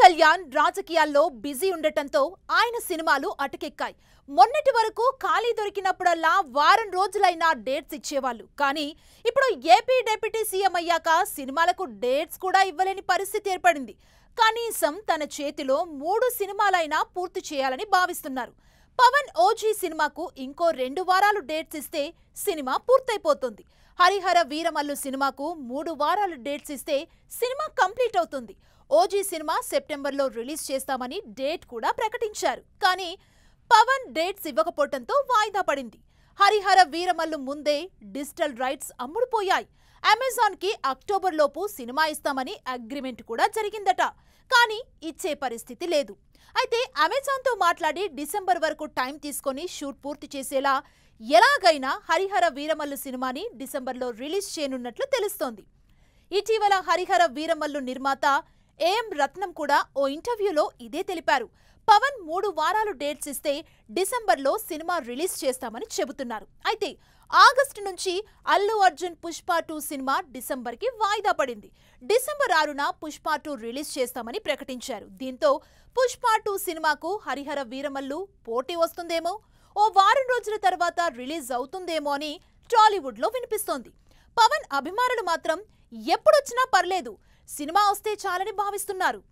కళ్యాణ్ రాజకీయాల్లో బిజీ ఉండటంతో ఆయన సినిమాలు అటకెక్కాయి మొన్నటి వరకు ఖాళీ దొరికినప్పుడల్లా వారం రోజులైనా డేట్స్ ఇచ్చేవాళ్ళు కానీ ఇప్పుడు ఏపీ డెప్యూటీ సీఎం అయ్యాక సినిమాలకు డేట్స్ కూడా ఇవ్వలేని పరిస్థితి ఏర్పడింది కనీసం తన చేతిలో మూడు సినిమాలైనా పూర్తి చేయాలని భావిస్తున్నారు పవన్ ఓజీ సినిమాకు ఇంకో రెండు వారాలు డేట్స్ ఇస్తే సినిమా పూర్తయిపోతుంది హరిహర వీరమల్లు సినిమాకు మూడు వారాలు డేట్స్ ఇస్తే సినిమా కంప్లీట్ అవుతుంది ఓజీ సినిమా సెప్టెంబర్లో రిలీజ్ చేస్తామని డేట్ కూడా ప్రకటించారు కానీ పవన్ డేట్స్ ఇవ్వకపోవటంతో వాయిదా పడింది హరిహర వీరమల్లు ముందే డిజిటల్ రైట్స్ అమ్ముడుపోయాయి అమెజాన్కి అక్టోబర్లోపు సినిమా ఇస్తామని అగ్రిమెంట్ కూడా జరిగిందట కానీ ఇచ్చే పరిస్థితి లేదు అయితే అమెజాన్తో మాట్లాడి డిసెంబర్ వరకు టైం తీసుకొని షూట్ పూర్తి చేసేలా ఎలాగైనా హరిహర వీరమల్లు సినిమాని డిసెంబర్లో రిలీజ్ చేయనున్నట్లు తెలుస్తోంది ఇటీవల హరిహర వీరమల్లు నిర్మాత ఏఎం రత్నం కూడా ఓ ఇంటర్వ్యూలో ఇదే తెలిపారు పవన్ మూడు వారాలు డేట్స్ ఇస్తే డిసెంబర్లో సినిమా రిలీజ్ చేస్తామని చెబుతున్నారు అయితే ఆగస్టు నుంచి అల్లు అర్జున్ పుష్ప టూ సినిమా డిసెంబర్కి వాయిదా పడింది డిసెంబర్ ఆరున పుష్ప టూ రిలీజ్ చేస్తామని ప్రకటించారు దీంతో పుష్ప టూ సినిమాకు హరిహర వీరమల్లు పోటీ వస్తుందేమో ఓ వారం రోజుల తర్వాత రిలీజ్ అవుతుందేమో అని టాలీవుడ్లో వినిపిస్తోంది పవన్ అభిమానులు మాత్రం ఎప్పుడొచ్చినా పర్లేదు సినిమా వస్తే చాలని భావిస్తున్నారు